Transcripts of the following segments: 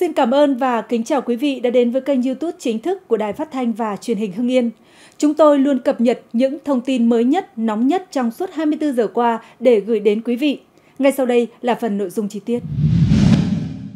Xin cảm ơn và kính chào quý vị đã đến với kênh YouTube chính thức của Đài Phát thanh và Truyền hình Hưng Yên. Chúng tôi luôn cập nhật những thông tin mới nhất, nóng nhất trong suốt 24 giờ qua để gửi đến quý vị. Ngay sau đây là phần nội dung chi tiết.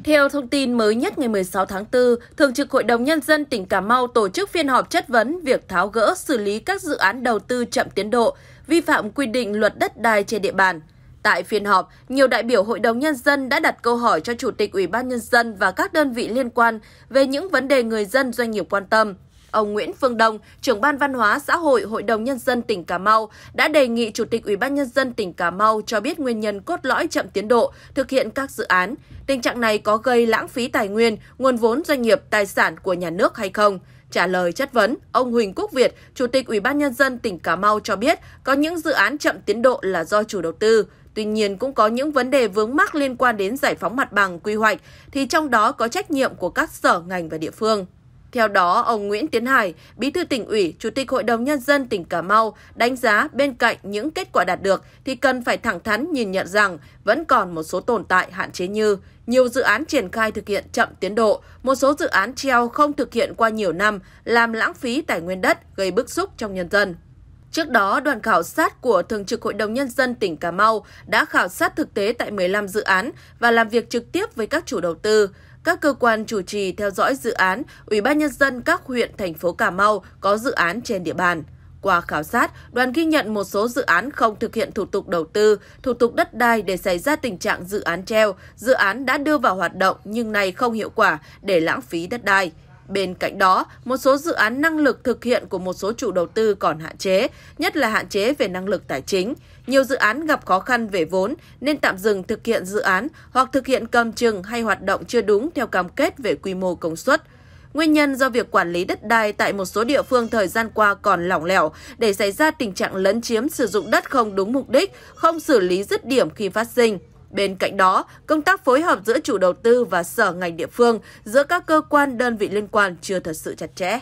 Theo thông tin mới nhất ngày 16 tháng 4, Thường trực Hội đồng Nhân dân tỉnh Cà Mau tổ chức phiên họp chất vấn việc tháo gỡ xử lý các dự án đầu tư chậm tiến độ, vi phạm quy định luật đất đai trên địa bàn – Tại phiên họp, nhiều đại biểu Hội đồng Nhân dân đã đặt câu hỏi cho Chủ tịch Ủy ban Nhân dân và các đơn vị liên quan về những vấn đề người dân doanh nghiệp quan tâm. Ông Nguyễn Phương Đông, trưởng ban văn hóa xã hội Hội đồng Nhân dân tỉnh Cà Mau, đã đề nghị Chủ tịch Ủy ban Nhân dân tỉnh Cà Mau cho biết nguyên nhân cốt lõi chậm tiến độ thực hiện các dự án. Tình trạng này có gây lãng phí tài nguyên, nguồn vốn doanh nghiệp, tài sản của nhà nước hay không? Trả lời chất vấn, ông Huỳnh Quốc Việt, Chủ tịch Ủy ban Nhân dân tỉnh Cà Mau cho biết có những dự án chậm tiến độ là do chủ đầu tư. Tuy nhiên cũng có những vấn đề vướng mắc liên quan đến giải phóng mặt bằng quy hoạch thì trong đó có trách nhiệm của các sở ngành và địa phương. Theo đó, ông Nguyễn Tiến Hải, Bí thư tỉnh ủy, Chủ tịch Hội đồng Nhân dân tỉnh Cà Mau đánh giá bên cạnh những kết quả đạt được thì cần phải thẳng thắn nhìn nhận rằng vẫn còn một số tồn tại hạn chế như nhiều dự án triển khai thực hiện chậm tiến độ, một số dự án treo không thực hiện qua nhiều năm làm lãng phí tài nguyên đất gây bức xúc trong nhân dân. Trước đó, đoàn khảo sát của Thường trực Hội đồng Nhân dân tỉnh Cà Mau đã khảo sát thực tế tại 15 dự án và làm việc trực tiếp với các chủ đầu tư. Các cơ quan chủ trì theo dõi dự án, Ủy ban Nhân dân các huyện, thành phố Cà Mau có dự án trên địa bàn. Qua khảo sát, đoàn ghi nhận một số dự án không thực hiện thủ tục đầu tư, thủ tục đất đai để xảy ra tình trạng dự án treo, dự án đã đưa vào hoạt động nhưng nay không hiệu quả để lãng phí đất đai. Bên cạnh đó, một số dự án năng lực thực hiện của một số chủ đầu tư còn hạn chế, nhất là hạn chế về năng lực tài chính. Nhiều dự án gặp khó khăn về vốn nên tạm dừng thực hiện dự án hoặc thực hiện cầm chừng hay hoạt động chưa đúng theo cam kết về quy mô công suất. Nguyên nhân do việc quản lý đất đai tại một số địa phương thời gian qua còn lỏng lẻo để xảy ra tình trạng lấn chiếm sử dụng đất không đúng mục đích, không xử lý dứt điểm khi phát sinh. Bên cạnh đó, công tác phối hợp giữa chủ đầu tư và sở ngành địa phương, giữa các cơ quan đơn vị liên quan chưa thật sự chặt chẽ.